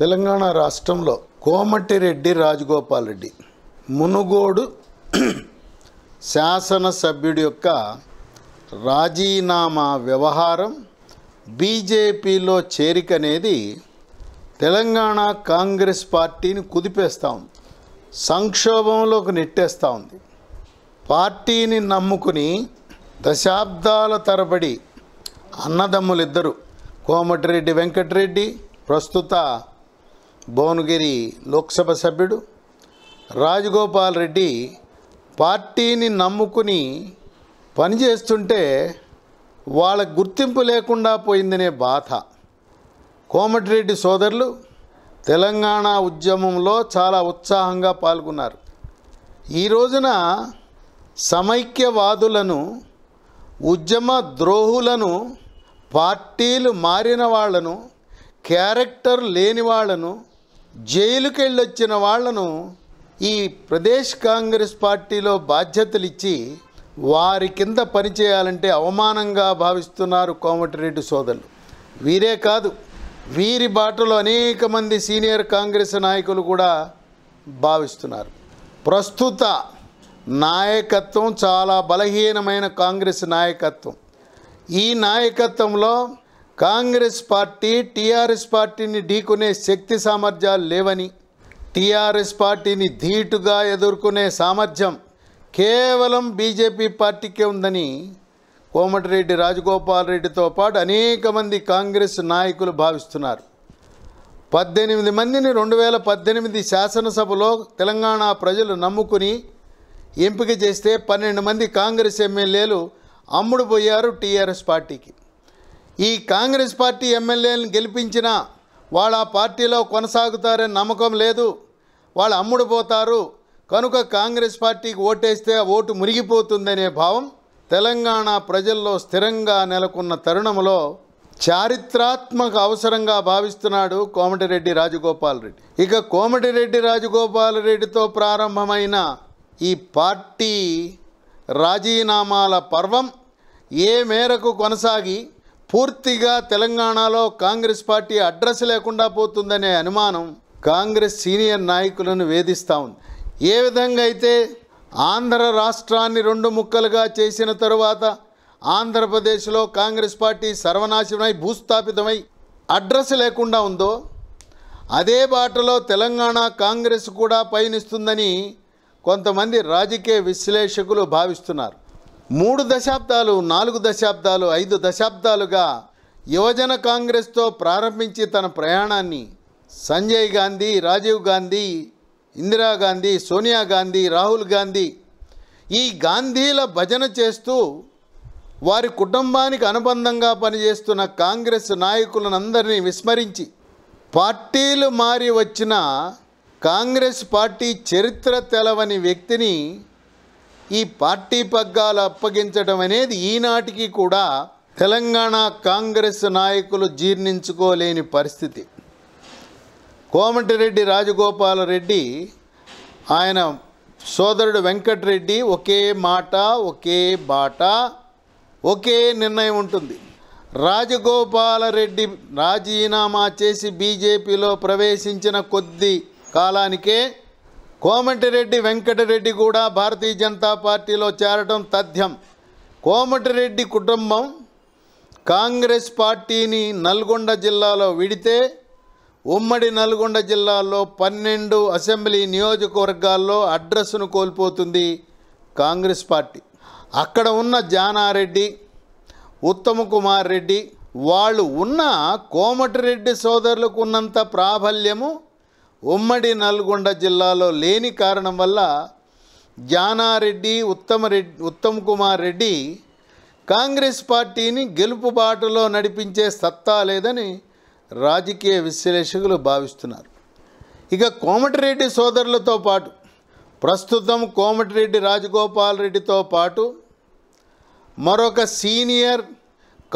తెలంగాణ రాష్ట్రంలో కోమటిరెడ్డి రాజగోపాల్ రెడ్డి మునుగోడు శాసనసభ్యుడి యొక్క రాజీనామా వ్యవహారం బీజేపీలో చేరిక అనేది తెలంగాణ కాంగ్రెస్ పార్టీని కుదిపేస్తూ ఉంది సంక్షోభంలోకి నెట్టేస్తూ ఉంది పార్టీని నమ్ముకుని దశాబ్దాల తరబడి అన్నదమ్ములిద్దరు కోమటిరెడ్డి వెంకటరెడ్డి ప్రస్తుత భువనగిరి లోక్సభ సభ్యుడు రాజగోపాల్ రెడ్డి పార్టీని నమ్ముకుని పనిచేస్తుంటే వాళ్ళ గుర్తింపు లేకుండా పోయిందనే బాధ కోమటిరెడ్డి సోదరులు తెలంగాణ ఉద్యమంలో చాలా ఉత్సాహంగా పాల్గొన్నారు ఈ రోజున సమైక్యవాదులను ఉద్యమ ద్రోహులను పార్టీలు మారిన వాళ్లను క్యారెక్టర్ లేని వాళ్లను జైలుకి వెళ్ళొచ్చిన వాళ్లను ఈ ప్రదేశ్ కాంగ్రెస్ పార్టీలో బాధ్యతలు ఇచ్చి వారి కింద పనిచేయాలంటే అవమానంగా భావిస్తున్నారు కోమటిరెడ్డి సోదరులు వీరే కాదు వీరి బాటలో అనేక మంది సీనియర్ కాంగ్రెస్ నాయకులు కూడా భావిస్తున్నారు ప్రస్తుత నాయకత్వం చాలా బలహీనమైన కాంగ్రెస్ నాయకత్వం ఈ నాయకత్వంలో కాంగ్రెస్ పార్టీ టీఆర్ఎస్ పార్టీని ఢీకునే శక్తి సామర్థ్యాలు లేవని టీఆర్ఎస్ పార్టీని ధీటుగా ఎదుర్కొనే సామర్థ్యం కేవలం బీజేపీ పార్టీకే ఉందని కోమటిరెడ్డి రాజగోపాల్ రెడ్డితో పాటు అనేక మంది కాంగ్రెస్ నాయకులు భావిస్తున్నారు పద్దెనిమిది మందిని రెండు వేల పద్దెనిమిది శాసనసభలో తెలంగాణ ప్రజలు నమ్ముకుని ఎంపిక చేస్తే పన్నెండు మంది కాంగ్రెస్ ఎమ్మెల్యేలు అమ్ముడుపోయారు టీఆర్ఎస్ పార్టీకి ఈ కాంగ్రెస్ పార్టీ ఎమ్మెల్యేలను గెలిపించినా వాళ్ళు ఆ పార్టీలో కొనసాగుతారని నమ్మకం లేదు వాళ్ళు అమ్ముడుపోతారు కనుక కాంగ్రెస్ పార్టీకి ఓటేస్తే ఆ ఓటు మురిగిపోతుందనే భావం తెలంగాణ ప్రజల్లో స్థిరంగా నెలకొన్న తరుణంలో చారిత్రాత్మక అవసరంగా భావిస్తున్నాడు కోమటిరెడ్డి రాజగోపాల్ రెడ్డి ఇక కోమటిరెడ్డి రాజగోపాల్ రెడ్డితో ప్రారంభమైన ఈ పార్టీ రాజీనామాల పర్వం ఏ మేరకు కొనసాగి పూర్తిగా తెలంగాణలో కాంగ్రెస్ పార్టీ అడ్రస్ లేకుండా పోతుందనే అనుమానం కాంగ్రెస్ సీనియర్ నాయకులను వేధిస్తా ఉంది ఏ విధంగా అయితే ఆంధ్ర రాష్ట్రాన్ని రెండు ముక్కలుగా చేసిన తరువాత ఆంధ్రప్రదేశ్లో కాంగ్రెస్ పార్టీ సర్వనాశనమై భూస్థాపితమై అడ్రస్ లేకుండా ఉందో అదే బాటలో తెలంగాణ కాంగ్రెస్ కూడా పయనిస్తుందని కొంతమంది రాజకీయ విశ్లేషకులు భావిస్తున్నారు మూడు దశాబ్దాలు నాలుగు దశాబ్దాలు ఐదు దశాబ్దాలుగా యువజన కాంగ్రెస్తో ప్రారంభించి తన ప్రయాణాన్ని సంజయ్ గాంధీ రాజీవ్ గాంధీ ఇందిరాగాంధీ సోనియా గాంధీ రాహుల్ గాంధీ ఈ గాంధీల భజన చేస్తూ వారి కుటుంబానికి అనుబంధంగా పనిచేస్తున్న కాంగ్రెస్ నాయకులనందరినీ విస్మరించి పార్టీలు మారి వచ్చిన కాంగ్రెస్ పార్టీ చరిత్ర తెలవని వ్యక్తిని ఈ పార్టీ పగ్గాలు అప్పగించడం అనేది ఈనాటికి కూడా తెలంగాణ కాంగ్రెస్ నాయకులు జీర్ణించుకోలేని పరిస్థితి కోమటిరెడ్డి రాజగోపాలరెడ్డి ఆయన సోదరుడు వెంకటరెడ్డి ఒకే మాట ఒకే బాట ఒకే నిర్ణయం ఉంటుంది రాజగోపాలరెడ్డి రాజీనామా చేసి బీజేపీలో ప్రవేశించిన కొద్ది కాలానికే కోమటిరెడ్డి వెంకటరెడ్డి కూడా భారతీయ జనతా పార్టీలో చేరడం తథ్యం కోమటిరెడ్డి కుటుంబం కాంగ్రెస్ పార్టీని నల్గొండ జిల్లాలో విడితే ఉమ్మడి నల్గొండ జిల్లాలో పన్నెండు అసెంబ్లీ నియోజకవర్గాల్లో అడ్రస్ను కోల్పోతుంది కాంగ్రెస్ పార్టీ అక్కడ ఉన్న జానారెడ్డి ఉత్తమ కుమార్ రెడ్డి వాళ్ళు ఉన్న కోమటిరెడ్డి సోదరులకు ఉన్నంత ప్రాబల్యము ఉమ్మడి నల్గొండ జిల్లాలో లేని కారణం వల్ల జానారెడ్డి రెడ్డి ఉత్తమ్ కుమార్ రెడ్డి కాంగ్రెస్ పార్టీని గెలుపు బాటలో నడిపించే సత్తా లేదని రాజకీయ విశ్లేషకులు భావిస్తున్నారు ఇక కోమటిరెడ్డి సోదరులతో పాటు ప్రస్తుతం కోమటిరెడ్డి రాజగోపాల్ రెడ్డితో పాటు మరొక సీనియర్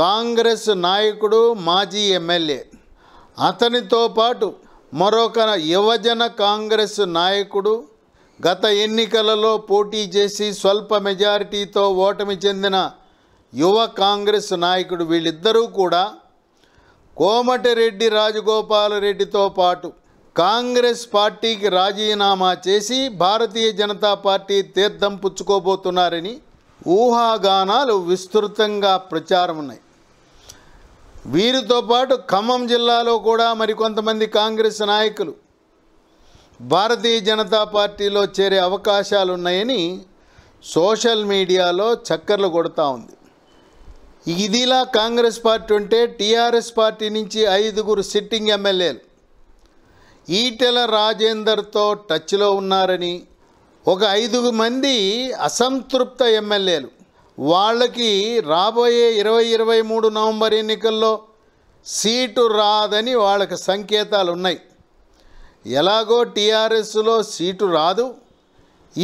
కాంగ్రెస్ నాయకుడు మాజీ ఎమ్మెల్యే అతనితో పాటు మరొక యువజన కాంగ్రెస్ నాయకుడు గత ఎన్నికలలో పోటీ చేసి స్వల్ప మెజారిటీతో ఓటమి చెందిన యువ కాంగ్రెస్ నాయకుడు వీళ్ళిద్దరూ కూడా కోమటిరెడ్డి రెడ్డితో పాటు కాంగ్రెస్ పార్టీకి రాజీనామా చేసి భారతీయ జనతా పార్టీ తీర్థం పుచ్చుకోబోతున్నారని ఊహాగానాలు విస్తృతంగా ప్రచారం ఉన్నాయి వీరితో పాటు ఖమ్మం జిల్లాలో కూడా మరికొంతమంది కాంగ్రెస్ నాయకులు భారతీయ జనతా పార్టీలో చేరే అవకాశాలు ఉన్నాయని సోషల్ మీడియాలో చక్కర్లు కొడతా ఉంది ఇదిలా కాంగ్రెస్ పార్టీ ఉంటే టీఆర్ఎస్ పార్టీ నుంచి ఐదుగురు సిట్టింగ్ ఎమ్మెల్యేలు ఈటెల రాజేందర్తో టచ్లో ఉన్నారని ఒక ఐదుగు మంది అసంతృప్త ఎమ్మెల్యేలు వాళ్ళకి రాబోయే ఇరవై ఇరవై మూడు నవంబర్ ఎన్నికల్లో సీటు రాదని వాళ్ళకి సంకేతాలు ఉన్నాయి ఎలాగో టీఆర్ఎస్లో సీటు రాదు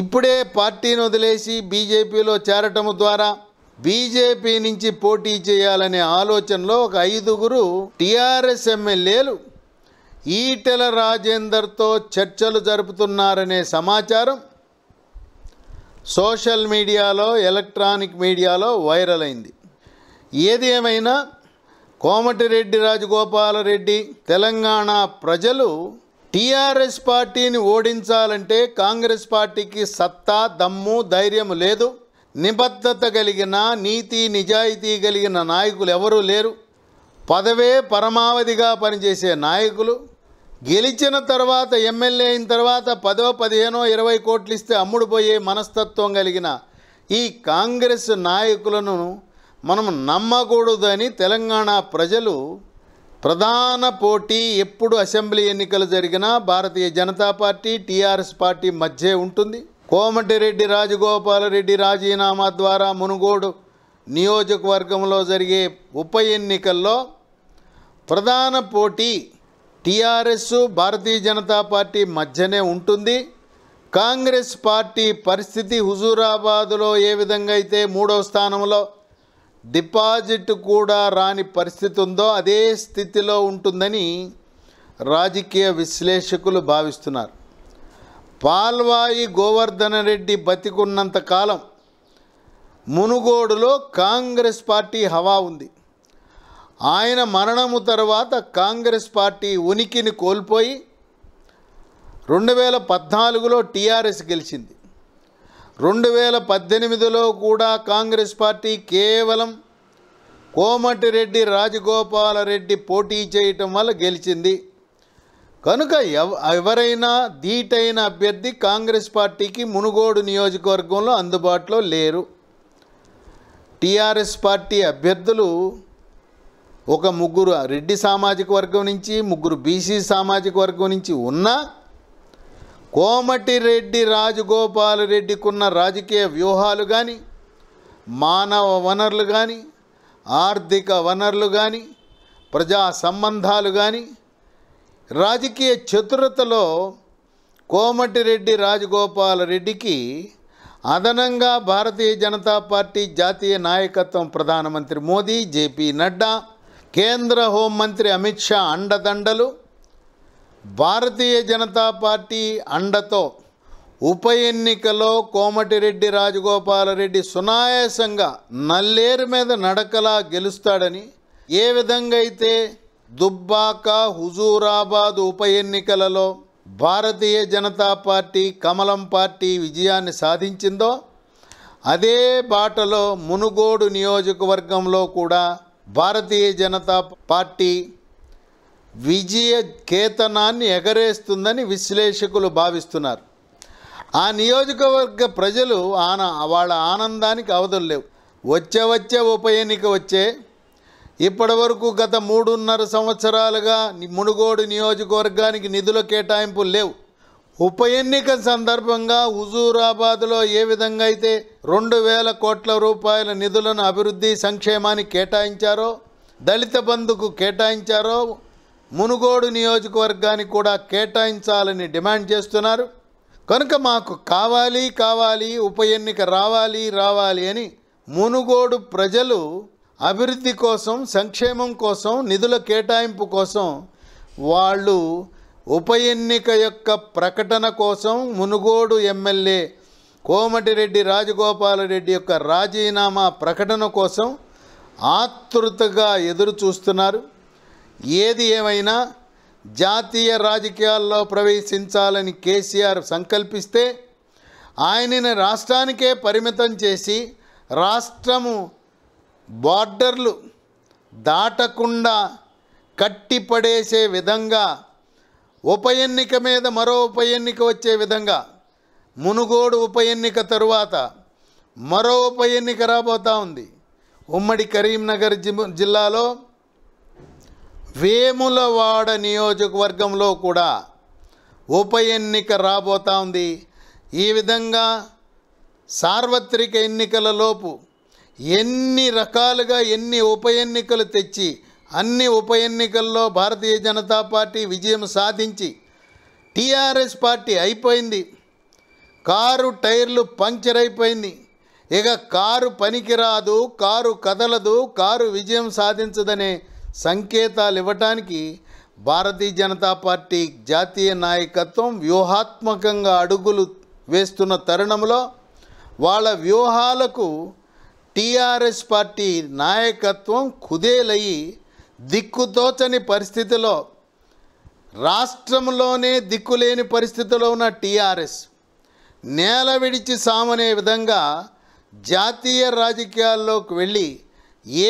ఇప్పుడే పార్టీని వదిలేసి బీజేపీలో చేరటం ద్వారా బీజేపీ నుంచి పోటీ చేయాలనే ఆలోచనలో ఒక ఐదుగురు టీఆర్ఎస్ ఎమ్మెల్యేలు ఈటెల రాజేందర్తో చర్చలు జరుపుతున్నారనే సమాచారం సోషల్ మీడియాలో ఎలక్ట్రానిక్ మీడియాలో వైరల్ అయింది ఏది ఏమైనా కోమటిరెడ్డి రాజగోపాలరెడ్డి తెలంగాణ ప్రజలు టీఆర్ఎస్ పార్టీని ఓడించాలంటే కాంగ్రెస్ పార్టీకి సత్తా దమ్ము ధైర్యం లేదు నిబద్ధత కలిగిన నీతి నిజాయితీ కలిగిన నాయకులు ఎవరూ లేరు పదవే పరమావధిగా పనిచేసే నాయకులు గెలిచిన తర్వాత ఎమ్మెల్యే అయిన తర్వాత పదో పదిహేనో ఇరవై కోట్లు ఇస్తే అమ్ముడు పోయే మనస్తత్వం కలిగిన ఈ కాంగ్రెస్ నాయకులను మనం నమ్మకూడదని తెలంగాణ ప్రజలు ప్రధాన పోటీ ఎప్పుడు అసెంబ్లీ ఎన్నికలు జరిగినా భారతీయ జనతా పార్టీ టీఆర్ఎస్ పార్టీ మధ్య ఉంటుంది కోమటిరెడ్డి రాజగోపాలరెడ్డి రాజీనామా ద్వారా మునుగోడు నియోజకవర్గంలో జరిగే ఉప ఎన్నికల్లో ప్రధాన పోటీ టీఆర్ఎస్ భారతీయ జనతా పార్టీ మధ్యనే ఉంటుంది కాంగ్రెస్ పార్టీ పరిస్థితి హుజూరాబాదులో ఏ విధంగా అయితే మూడవ స్థానంలో డిపాజిట్ కూడా రాని పరిస్థితి ఉందో అదే స్థితిలో ఉంటుందని రాజకీయ విశ్లేషకులు భావిస్తున్నారు పాల్వాయి గోవర్ధన రెడ్డి బతికున్నంత కాలం మునుగోడులో కాంగ్రెస్ పార్టీ హవా ఉంది ఆయన మరణము తర్వాత కాంగ్రెస్ పార్టీ ఉనికిని కోల్పోయి రెండు వేల పద్నాలుగులో టీఆర్ఎస్ గెలిచింది రెండు వేల పద్దెనిమిదిలో కూడా కాంగ్రెస్ పార్టీ కేవలం కోమటిరెడ్డి రాజగోపాలరెడ్డి పోటీ చేయటం వల్ల గెలిచింది కనుక ఎవరైనా ధీటైన అభ్యర్థి కాంగ్రెస్ పార్టీకి మునుగోడు నియోజకవర్గంలో అందుబాటులో లేరు టీఆర్ఎస్ పార్టీ అభ్యర్థులు ఒక ముగ్గురు రెడ్డి సామాజిక వర్గం నుంచి ముగ్గురు బీసీ సామాజిక వర్గం నుంచి ఉన్న కోమటిరెడ్డి రాజగోపాల్ రెడ్డికున్న రాజకీయ వ్యూహాలు కానీ మానవ వనరులు కానీ ఆర్థిక వనరులు కానీ ప్రజా సంబంధాలు కానీ రాజకీయ చతురతలో కోమటిరెడ్డి రాజగోపాల్ రెడ్డికి అదనంగా భారతీయ జనతా పార్టీ జాతీయ నాయకత్వం ప్రధానమంత్రి మోదీ జేపీ నడ్డా కేంద్ర హోంమంత్రి అమిత్ షా అండదండలు భారతీయ జనతా పార్టీ అండతో ఉప ఎన్నికలో కోమటిరెడ్డి రాజగోపాలరెడ్డి సునాయాసంగా నల్లేరు మీద నడకలా గెలుస్తాడని ఏ విధంగా అయితే దుబ్బాక హుజూరాబాద్ ఉప ఎన్నికలలో భారతీయ జనతా పార్టీ కమలం పార్టీ విజయాన్ని సాధించిందో అదే బాటలో మునుగోడు నియోజకవర్గంలో కూడా భారతీయ జనతా పార్టీ విజయ కేతనాన్ని ఎగరేస్తుందని విశ్లేషకులు భావిస్తున్నారు ఆ నియోజకవర్గ ప్రజలు ఆన వాళ్ళ ఆనందానికి అవధులు లేవు వచ్చే వచ్చే ఉప ఎన్నిక వచ్చే ఇప్పటి వరకు గత మూడున్నర సంవత్సరాలుగా మునుగోడు నియోజకవర్గానికి నిధుల కేటాయింపులు లేవు ఉప ఎన్నిక సందర్భంగా హుజూరాబాద్లో ఏ విధంగా అయితే రెండు వేల కోట్ల రూపాయల నిధులను అభివృద్ధి సంక్షేమానికి కేటాయించారో దళిత బంధుకు కేటాయించారో మునుగోడు నియోజకవర్గానికి కూడా కేటాయించాలని డిమాండ్ చేస్తున్నారు కనుక మాకు కావాలి కావాలి ఉప ఎన్నిక రావాలి రావాలి అని మునుగోడు ప్రజలు అభివృద్ధి కోసం సంక్షేమం కోసం నిధుల కేటాయింపు కోసం వాళ్ళు ఉప ఎన్నిక యొక్క ప్రకటన కోసం మునుగోడు ఎమ్మెల్యే కోమటిరెడ్డి రాజగోపాలరెడ్డి యొక్క రాజీనామా ప్రకటన కోసం ఆతృతగా ఎదురు చూస్తున్నారు ఏది ఏమైనా జాతీయ రాజకీయాల్లో ప్రవేశించాలని కేసీఆర్ సంకల్పిస్తే ఆయనని రాష్ట్రానికే పరిమితం చేసి రాష్ట్రము బార్డర్లు దాటకుండా కట్టిపడేసే విధంగా ఉప ఎన్నిక మీద మరో ఉప ఎన్నిక వచ్చే విధంగా మునుగోడు ఉప ఎన్నిక తరువాత మరో ఉప ఎన్నిక రాబోతా ఉంది ఉమ్మడి కరీంనగర్ జిల్లాలో వేములవాడ నియోజకవర్గంలో కూడా ఉప ఎన్నిక రాబోతూ ఉంది ఈ విధంగా సార్వత్రిక ఎన్నికలలోపు ఎన్ని రకాలుగా ఎన్ని ఉప ఎన్నికలు తెచ్చి అన్ని ఉప ఎన్నికల్లో భారతీయ జనతా పార్టీ విజయం సాధించి టీఆర్ఎస్ పార్టీ అయిపోయింది కారు టైర్లు పంక్చర్ అయిపోయింది ఇక కారు పనికిరాదు కారు కదలదు కారు విజయం సాధించదనే సంకేతాలు ఇవ్వటానికి భారతీయ జనతా పార్టీ జాతీయ నాయకత్వం వ్యూహాత్మకంగా అడుగులు వేస్తున్న తరుణంలో వాళ్ళ వ్యూహాలకు టీఆర్ఎస్ పార్టీ నాయకత్వం కుదేలయ్యి దిక్కుతోచని పరిస్థితిలో రాష్ట్రంలోనే దిక్కులేని పరిస్థితిలో ఉన్న టీఆర్ఎస్ నేల విడిచి సామనే విధంగా జాతీయ రాజకీయాల్లోకి వెళ్ళి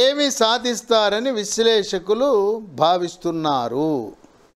ఏమి సాధిస్తారని విశ్లేషకులు భావిస్తున్నారు